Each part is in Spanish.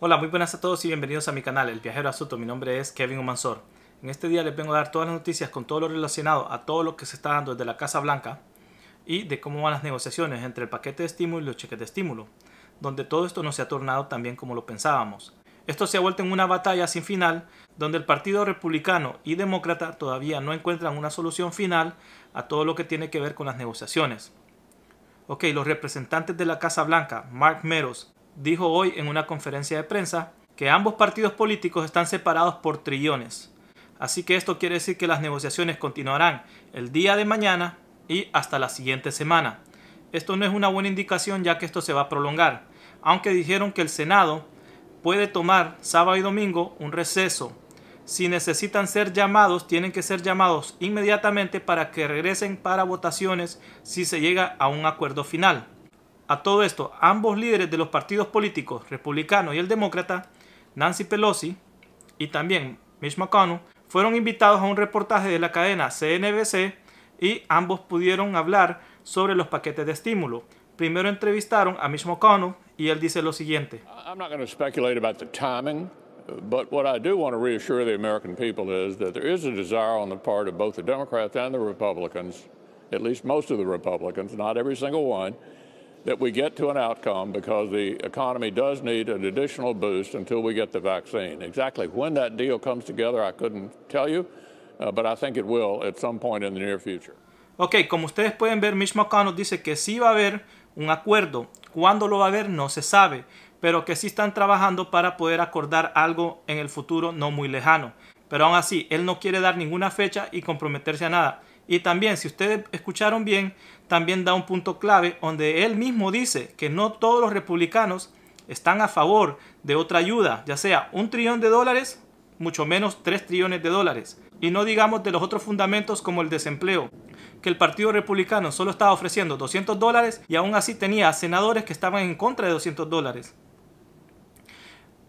Hola, muy buenas a todos y bienvenidos a mi canal El Viajero Asunto. Mi nombre es Kevin Omanzor. En este día les vengo a dar todas las noticias con todo lo relacionado a todo lo que se está dando desde la Casa Blanca y de cómo van las negociaciones entre el paquete de estímulo y los cheques de estímulo, donde todo esto no se ha tornado tan bien como lo pensábamos. Esto se ha vuelto en una batalla sin final, donde el Partido Republicano y Demócrata todavía no encuentran una solución final a todo lo que tiene que ver con las negociaciones. Ok, los representantes de la Casa Blanca, Mark Meadows, dijo hoy en una conferencia de prensa que ambos partidos políticos están separados por trillones. Así que esto quiere decir que las negociaciones continuarán el día de mañana y hasta la siguiente semana. Esto no es una buena indicación ya que esto se va a prolongar, aunque dijeron que el Senado puede tomar sábado y domingo un receso. Si necesitan ser llamados, tienen que ser llamados inmediatamente para que regresen para votaciones si se llega a un acuerdo final. A todo esto, ambos líderes de los partidos políticos, republicano y el demócrata, Nancy Pelosi y también Mitch McConnell, fueron invitados a un reportaje de la cadena CNBC y ambos pudieron hablar sobre los paquetes de estímulo. Primero entrevistaron a Mitch McConnell y él dice lo siguiente. I'm not going to speculate about the timing, but what I do want to reassure the American people is that there is a desire on the part of both the Democrats and the Republicans, at least most of the Republicans, not every single one, that we get to an outcome because the economy does need an additional boost until we get the vaccine. Exactly when that deal comes together, I couldn't tell you, uh, but I think it will at some point in the near future. Ok, como ustedes pueden ver, Mitch McConnell dice que sí va a haber un acuerdo. Cuándo lo va a haber no se sabe, pero que sí están trabajando para poder acordar algo en el futuro no muy lejano. Pero aún así, él no quiere dar ninguna fecha y comprometerse a nada. Y también, si ustedes escucharon bien, también da un punto clave donde él mismo dice que no todos los republicanos están a favor de otra ayuda, ya sea un trillón de dólares, mucho menos tres trillones de dólares. Y no digamos de los otros fundamentos como el desempleo, que el Partido Republicano solo estaba ofreciendo 200 dólares y aún así tenía senadores que estaban en contra de 200 dólares.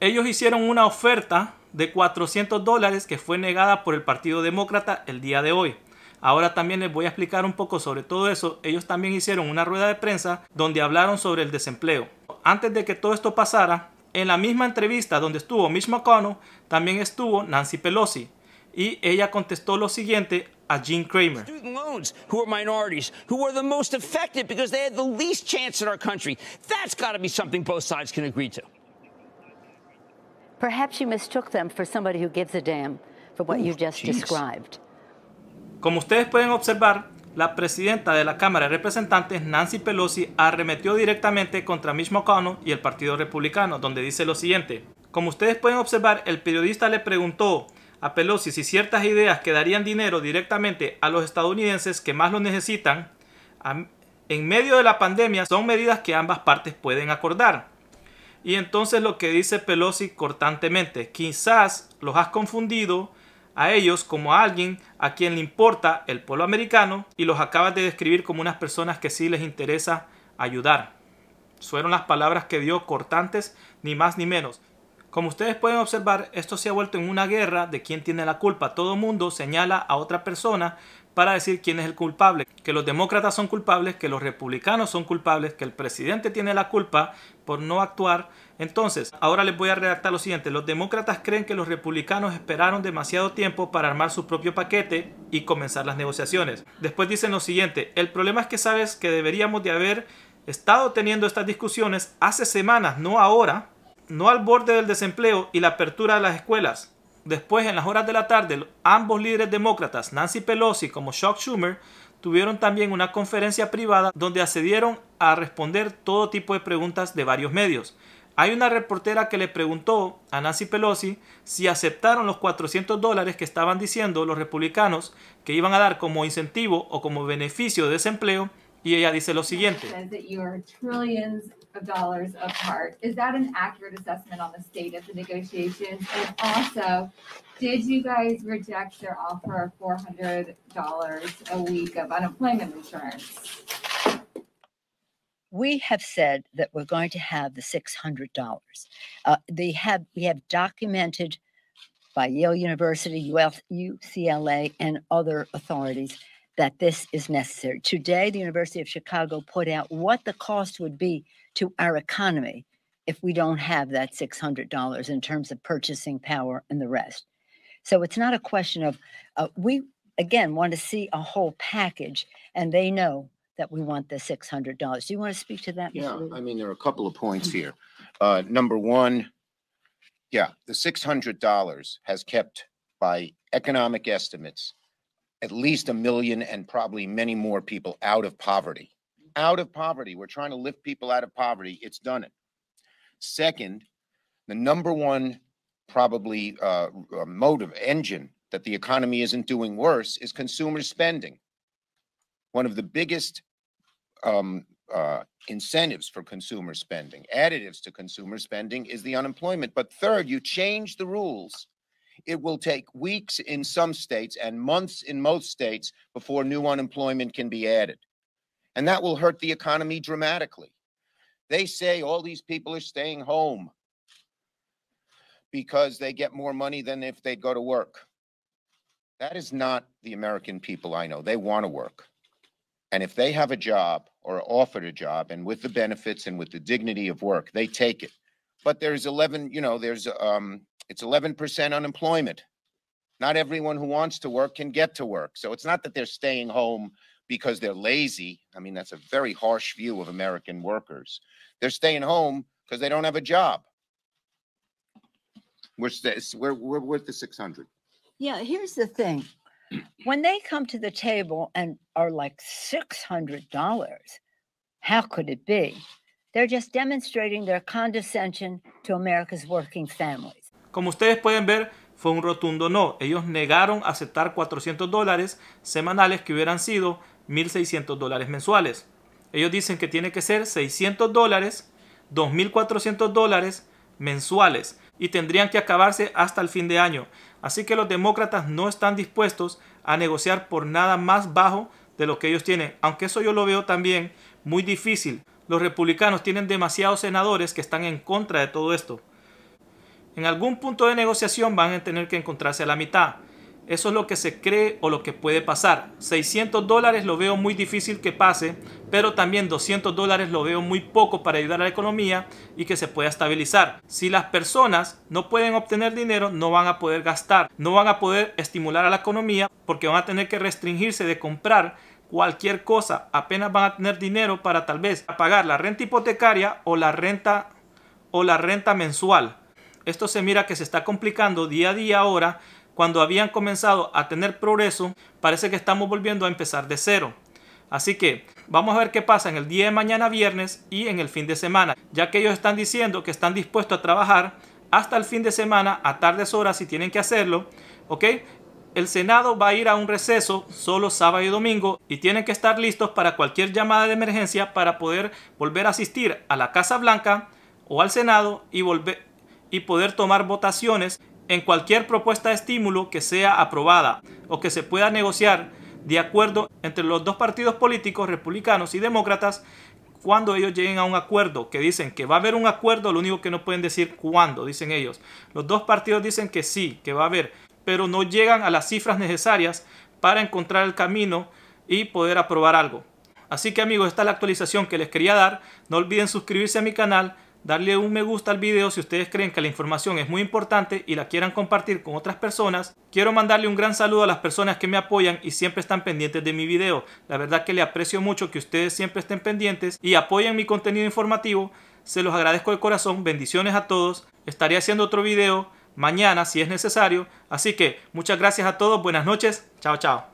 Ellos hicieron una oferta de 400 dólares que fue negada por el Partido Demócrata el día de hoy. Ahora también les voy a explicar un poco sobre todo eso. Ellos también hicieron una rueda de prensa donde hablaron sobre el desempleo. Antes de que todo esto pasara, en la misma entrevista donde estuvo Mitch McConnell, también estuvo Nancy Pelosi. Y ella contestó lo siguiente a Gene Kramer. Student loans, who are minorities, who are the most affected because they had the least chance in our country. That's got to be something both sides can agree to. Perhaps you mistook them for somebody who gives a damn for what Ooh, you just geez. described. Como ustedes pueden observar, la presidenta de la Cámara de Representantes, Nancy Pelosi, arremetió directamente contra Mitch McConnell y el Partido Republicano, donde dice lo siguiente. Como ustedes pueden observar, el periodista le preguntó a Pelosi si ciertas ideas que darían dinero directamente a los estadounidenses que más lo necesitan, en medio de la pandemia, son medidas que ambas partes pueden acordar. Y entonces lo que dice Pelosi cortantemente, quizás los has confundido a ellos como a alguien a quien le importa el pueblo americano y los acabas de describir como unas personas que sí les interesa ayudar. Fueron las palabras que dio cortantes, ni más ni menos. Como ustedes pueden observar, esto se ha vuelto en una guerra de quién tiene la culpa. Todo mundo señala a otra persona para decir quién es el culpable, que los demócratas son culpables, que los republicanos son culpables, que el presidente tiene la culpa por no actuar. Entonces, ahora les voy a redactar lo siguiente. Los demócratas creen que los republicanos esperaron demasiado tiempo para armar su propio paquete y comenzar las negociaciones. Después dicen lo siguiente, el problema es que sabes que deberíamos de haber estado teniendo estas discusiones hace semanas, no ahora, no al borde del desempleo y la apertura de las escuelas después, en las horas de la tarde, ambos líderes demócratas, Nancy Pelosi como Chuck Schumer, tuvieron también una conferencia privada donde accedieron a responder todo tipo de preguntas de varios medios. Hay una reportera que le preguntó a Nancy Pelosi si aceptaron los 400 dólares que estaban diciendo los republicanos que iban a dar como incentivo o como beneficio de desempleo Y ella dice lo siguiente. did you guys reject their offer of four hundred dollars a week of unemployment insurance? We have said that we're going to have the six hundred dollars. Uh, they have we have documented by Yale University, UCLA, and other authorities that this is necessary. Today, the University of Chicago put out what the cost would be to our economy if we don't have that $600 in terms of purchasing power and the rest. So it's not a question of, uh, we again want to see a whole package, and they know that we want the $600. Do you want to speak to that? Yeah, Mr. I mean, there are a couple of points here. Uh, number one, yeah, the $600 has kept by economic estimates at least a million and probably many more people out of poverty. Out of poverty. We're trying to lift people out of poverty. It's done it. Second, the number one probably uh, uh, motive engine that the economy isn't doing worse is consumer spending. One of the biggest um, uh, incentives for consumer spending, additives to consumer spending, is the unemployment. But third, you change the rules it will take weeks in some states and months in most states before new unemployment can be added. And that will hurt the economy dramatically. They say all these people are staying home because they get more money than if they go to work. That is not the American people I know. They want to work. And if they have a job or are offered a job and with the benefits and with the dignity of work, they take it. But there's 11, you know, there's um, it's 11% unemployment. Not everyone who wants to work can get to work. So it's not that they're staying home because they're lazy. I mean, that's a very harsh view of American workers. They're staying home because they don't have a job. We're, st- we're, we're worth the 600. Yeah, here's the thing when they come to the table and are like $600, how could it be? They're just demonstrating their condescension to America's working families. Como ustedes pueden ver, fue un rotundo no. Ellos negaron aceptar 400 dólares semanales que hubieran sido 1.600 dólares mensuales. Ellos dicen que tiene que ser 600 dólares, 2.400 dólares mensuales y tendrían que acabarse hasta el fin de año. Así que los demócratas no están dispuestos a negociar por nada más bajo de lo que ellos tienen, aunque eso yo lo veo también muy difícil. Los republicanos tienen demasiados senadores que están en contra de todo esto. En algún punto de negociación van a tener que encontrarse a la mitad. Eso es lo que se cree o lo que puede pasar. 600 dólares lo veo muy difícil que pase, pero también 200 dólares lo veo muy poco para ayudar a la economía y que se pueda estabilizar. Si las personas no pueden obtener dinero, no van a poder gastar, no van a poder estimular a la economía porque van a tener que restringirse de comprar cualquier cosa. Apenas van a tener dinero para tal vez pagar la renta hipotecaria o la renta o la renta mensual. Esto se mira que se está complicando día a día ahora. Cuando habían comenzado a tener progreso, parece que estamos volviendo a empezar de cero. Así que vamos a ver qué pasa en el día de mañana viernes y en el fin de semana, ya que ellos están diciendo que están dispuestos a trabajar hasta el fin de semana a tardes horas si tienen que hacerlo, ¿ok? El Senado va a ir a un receso solo sábado y domingo y tienen que estar listos para cualquier llamada de emergencia para poder volver a asistir a la Casa Blanca o al Senado y volver y poder tomar votaciones en cualquier propuesta de estímulo que sea aprobada o que se pueda negociar de acuerdo entre los dos partidos políticos, republicanos y demócratas, cuando ellos lleguen a un acuerdo, que dicen que va a haber un acuerdo, lo único que no pueden decir cuándo, dicen ellos. Los dos partidos dicen que sí, que va a haber, pero no llegan a las cifras necesarias para encontrar el camino y poder aprobar algo. Así que amigos, esta es la actualización que les quería dar. No olviden suscribirse a mi canal darle un me gusta al video si ustedes creen que la información es muy importante y la quieran compartir con otras personas. Quiero mandarle un gran saludo a las personas que me apoyan y siempre están pendientes de mi video. La verdad que le aprecio mucho que ustedes siempre estén pendientes y apoyen mi contenido informativo. Se los agradezco de corazón, bendiciones a todos. Estaré haciendo otro video mañana si es necesario. Así que muchas gracias a todos, buenas noches, chao chao.